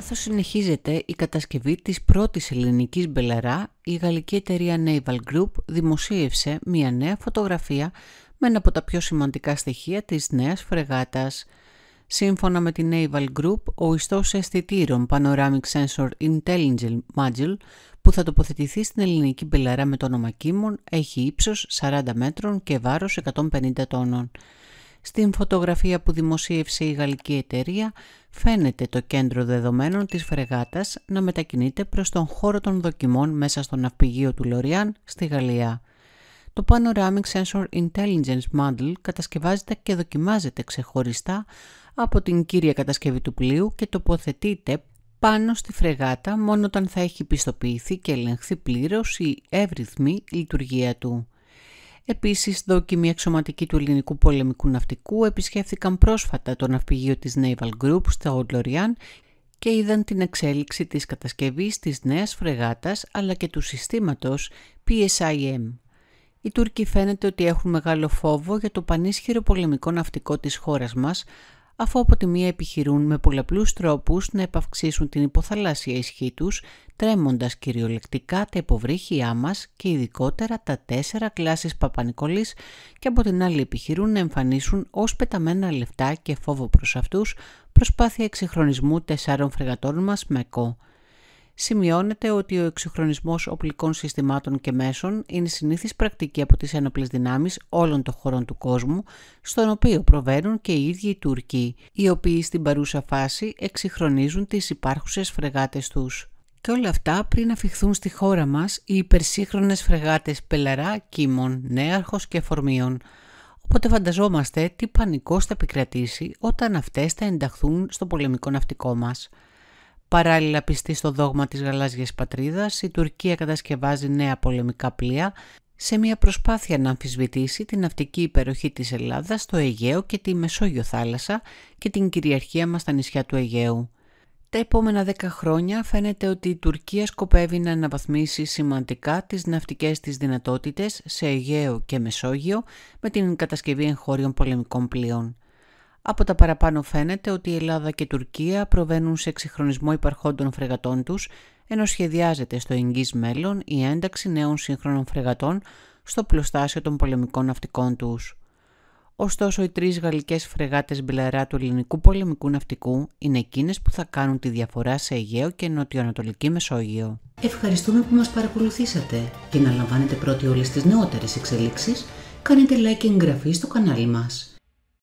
καθώς συνεχίζεται η κατασκευή της πρώτης ελληνικής μπελαρά, η γαλλική εταιρεία Naval Group δημοσίευσε μια νέα φωτογραφία με ένα από τα πιο σημαντικά στοιχεία της νέας φρεγάτας. Σύμφωνα με την Naval Group, ο ιστός αισθητήρων Panoramic Sensor Intelligent Module που θα τοποθετηθεί στην ελληνική μπελαρά με το όνομα Κίμων έχει ύψος 40 μέτρων και βάρος 150 τόνων. Στην φωτογραφία που δημοσίευσε η γαλλική εταιρεία φαίνεται το κέντρο δεδομένων της φρεγάτας να μετακινείται προς τον χώρο των δοκιμών μέσα στο ναυπηγείο του Λοριάν στη Γαλλία. Το Panoramic Sensor Intelligence Model κατασκευάζεται και δοκιμάζεται ξεχωριστά από την κύρια κατασκευή του πλοίου και τοποθετείται πάνω στη φρεγάτα μόνο όταν θα έχει πιστοποιηθεί και ελεγχθεί πλήρως η εύρυθμη λειτουργία του. Επίσης, δόκιμοι εξωματικοί του ελληνικού πολεμικού ναυτικού επισκέφθηκαν πρόσφατα το ναυπηγείο της Naval Group στα Οντλοριάν και είδαν την εξέλιξη της κατασκευής της νέας φρεγάτας αλλά και του συστήματος PSIM. Οι Τούρκοι φαίνεται ότι έχουν μεγάλο φόβο για το πανίσχυρο πολεμικό ναυτικό της χώρας μας, αφού από τη μία επιχειρούν με πολλαπλούς τρόπους να επαυξήσουν την υποθαλάσσια ισχύ τους, τρέμοντας κυριολεκτικά τα υποβρύχια μας και ειδικότερα τα τέσσερα κλάσεις Παπανικολής και από την άλλη επιχειρούν να εμφανίσουν ως πεταμένα λεφτά και φόβο προς αυτούς προσπάθεια εξυγχρονισμού τεσσάρων φρεγατών μας με κό σημειώνεται ότι ο εξυγχρονισμός οπλικών συστημάτων και μέσων είναι συνήθις πρακτική από τις ένοπλες δυνάμεις όλων των χωρών του κόσμου, στον οποίο προβαίνουν και οι ίδιοι οι Τούρκοι, οι οποίοι στην παρούσα φάση εξυγχρονίζουν τις υπάρχουσες φρεγάτες τους. Και όλα αυτά πριν αφηχθούν στη χώρα μας οι υπερσύγχρονες φρεγάτες Πελαρά, Κίμων, νέαρχος και Φορμίων. Οπότε φανταζόμαστε τι πανικό θα επικρατήσει όταν αυτές θα ενταχθούν στο πολεμικό ναυτικό μας. Παράλληλα πιστή στο δόγμα της γαλάζιας πατρίδας, η Τουρκία κατασκευάζει νέα πολεμικά πλοία σε μια προσπάθεια να αμφισβητήσει την ναυτική υπεροχή της Ελλάδας στο Αιγαίο και τη Μεσόγειο θάλασσα και την κυριαρχία μας στα νησιά του Αιγαίου. Τα επόμενα δέκα χρόνια φαίνεται ότι η Τουρκία σκοπεύει να αναβαθμίσει σημαντικά τις ναυτικές της δυνατότητες σε Αιγαίο και Μεσόγειο με την κατασκευή εγχώριων πολεμικών πλοίων. Από τα παραπάνω φαίνεται ότι η Ελλάδα και η Τουρκία προβαίνουν σε εξυγχρονισμό υπαρχόντων φρεγατών τους, ενώ σχεδιάζεται στο εγγύς μέλλον η ένταξη νέων σύγχρονων φρεγατών στο πλωστάσιο των πολεμικών ναυτικών τους. Ωστόσο, οι τρεις γαλλικές φρεγάτες Μπλερά του ελληνικού πολεμικού ναυτικού είναι εκείνες που θα κάνουν τη διαφορά σε Αιγαίο και Νοτιοανατολική Μεσόγειο. Ευχαριστούμε που μας παρακολουθήσατε και να λαμβάνετε πρώτοι όλες τις νεότερες εξελίξεις, κάνετε like και εγγραφή στο κανάλι μας.